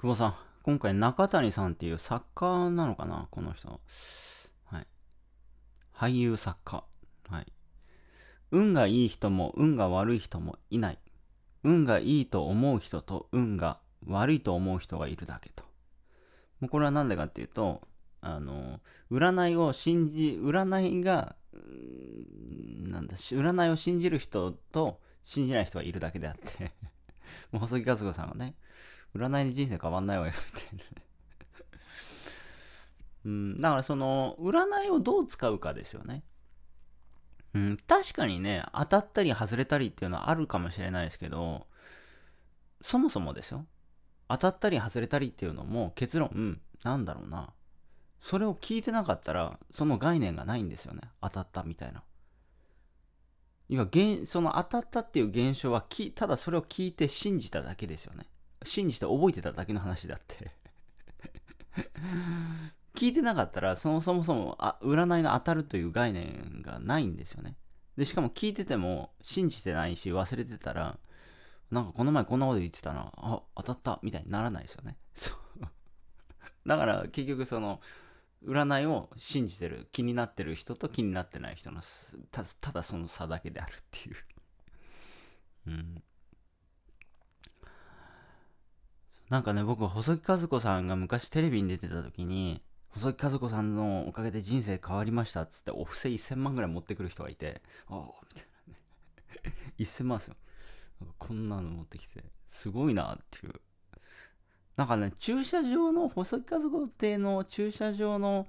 久保さん。今回、中谷さんっていう作家なのかなこの人。はい。俳優作家。はい。運がいい人も運が悪い人もいない。運がいいと思う人と運が悪いと思う人がいるだけと。もうこれは何でかっていうと、あの、占いを信じ、占いが、んなんだ、占いを信じる人と信じない人がいるだけであって もう細木和子さんはね、占いで人生変わんないわよ、みたいな。うん、だからその、占いをどう使うかですよね。うん、確かにね、当たったり外れたりっていうのはあるかもしれないですけど、そもそもですよ。当たったり外れたりっていうのも結論、うん、なんだろうな。それを聞いてなかったら、その概念がないんですよね。当たったみたいな。要は、その当たったっていう現象はき、ただそれを聞いて信じただけですよね。信じて覚えてただけの話だって 聞いてなかったら、そもそもそもあ占いの当たるという概念がないんですよね。で、しかも聞いてても信じてないし忘れてたら、なんかこの前こんなこと言ってたな、あ、当たったみたいにならないですよね。そう。だから結局その、占いを信じてる気になってる人と気になってない人のただその差だけであるっていううんなんかね、僕、細木数子さんが昔テレビに出てた時に、細木数子さんのおかげで人生変わりましたっつって、お布施1000万ぐらい持ってくる人がいて、ああ、みたいなね。1000 万ですよ。んこんなの持ってきて、すごいなっていう。なんかね、駐車場の、細木数子邸の駐車場の、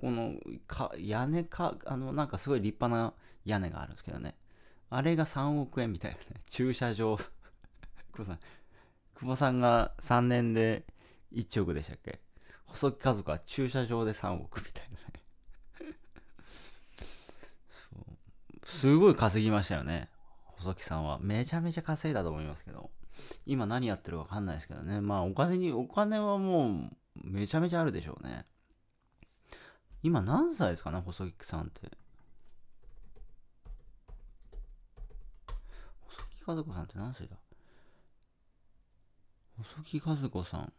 このか、屋根か、あの、なんかすごい立派な屋根があるんですけどね。あれが3億円みたいなね。駐車場。こ さん、久保さんが3年で1億でしたっけ細木家族は駐車場で3億みたいなねすごい稼ぎましたよね細木さんはめちゃめちゃ稼いだと思いますけど今何やってるか分かんないですけどねまあお金にお金はもうめちゃめちゃあるでしょうね今何歳ですかね細木さんって細木和子さんって何歳だ細木和子さん。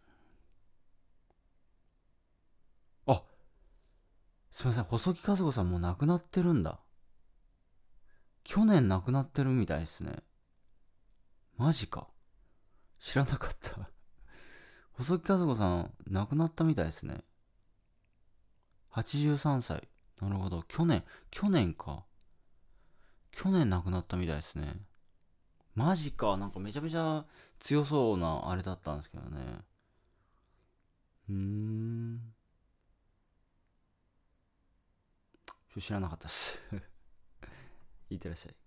あ、すみません。細木和子さんもう亡くなってるんだ。去年亡くなってるみたいですね。マジか。知らなかった 細木和子さん、亡くなったみたいですね。83歳。なるほど。去年、去年か。去年亡くなったみたいですね。マジか。なんかめちゃめちゃ強そうなあれだったんですけどね。うーん。知らなかったっす いってらっしゃい。